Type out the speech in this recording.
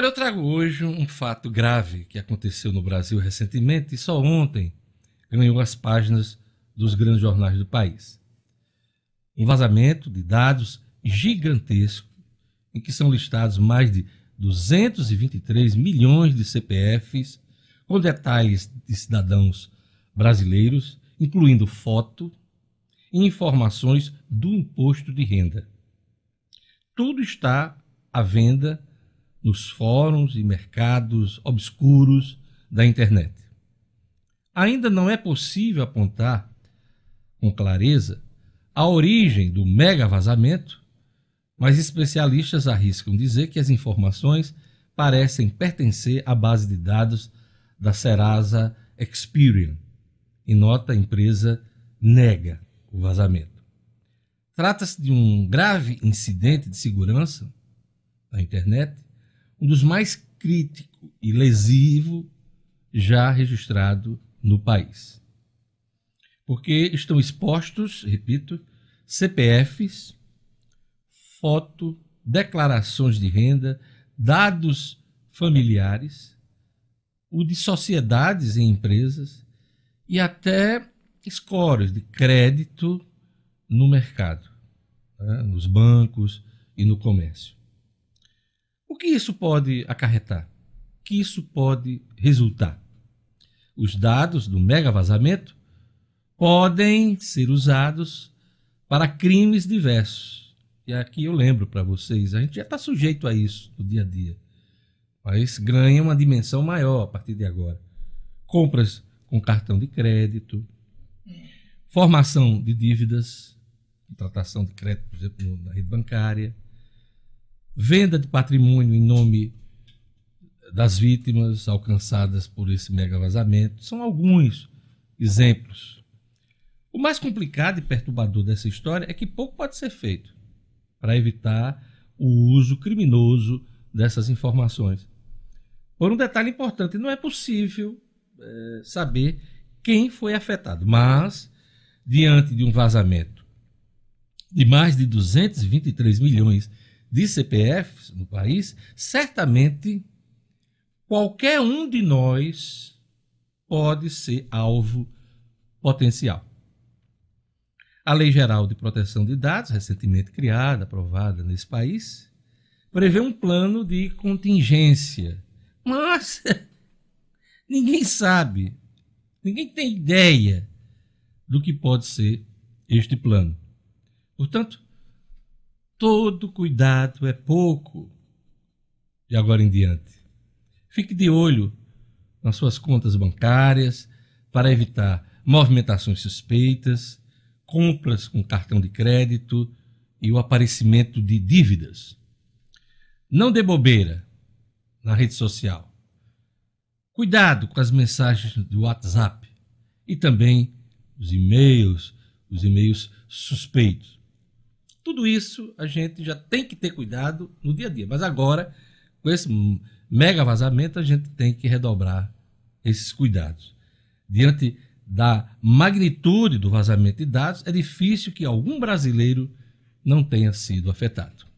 Olha, eu trago hoje um fato grave que aconteceu no Brasil recentemente e só ontem ganhou as páginas dos grandes jornais do país. Um vazamento de dados gigantesco em que são listados mais de 223 milhões de CPFs com detalhes de cidadãos brasileiros, incluindo foto e informações do imposto de renda. Tudo está à venda nos fóruns e mercados obscuros da internet. Ainda não é possível apontar com clareza a origem do mega vazamento, mas especialistas arriscam dizer que as informações parecem pertencer à base de dados da Serasa Experian. e nota, a empresa nega o vazamento. Trata-se de um grave incidente de segurança na internet um dos mais crítico e lesivo já registrado no país. Porque estão expostos, repito, CPFs, foto, declarações de renda, dados familiares, o de sociedades e empresas e até scores de crédito no mercado, né, nos bancos e no comércio que isso pode acarretar? O que isso pode resultar? Os dados do mega vazamento podem ser usados para crimes diversos. E aqui eu lembro para vocês, a gente já está sujeito a isso no dia a dia, mas ganha uma dimensão maior a partir de agora. Compras com cartão de crédito, formação de dívidas, contratação de crédito, por exemplo, na rede bancária venda de patrimônio em nome das vítimas alcançadas por esse mega vazamento. São alguns exemplos. O mais complicado e perturbador dessa história é que pouco pode ser feito para evitar o uso criminoso dessas informações. Por um detalhe importante, não é possível é, saber quem foi afetado, mas diante de um vazamento de mais de 223 milhões de de CPF no país, certamente qualquer um de nós pode ser alvo potencial. A Lei Geral de Proteção de Dados, recentemente criada, aprovada nesse país, prevê um plano de contingência. Mas ninguém sabe, ninguém tem ideia do que pode ser este plano. Portanto, todo cuidado é pouco. De agora em diante. Fique de olho nas suas contas bancárias para evitar movimentações suspeitas, compras com cartão de crédito e o aparecimento de dívidas. Não dê bobeira na rede social. Cuidado com as mensagens do WhatsApp e também os e-mails, os e-mails suspeitos. Tudo isso a gente já tem que ter cuidado no dia a dia. Mas agora, com esse mega vazamento, a gente tem que redobrar esses cuidados. Diante da magnitude do vazamento de dados, é difícil que algum brasileiro não tenha sido afetado.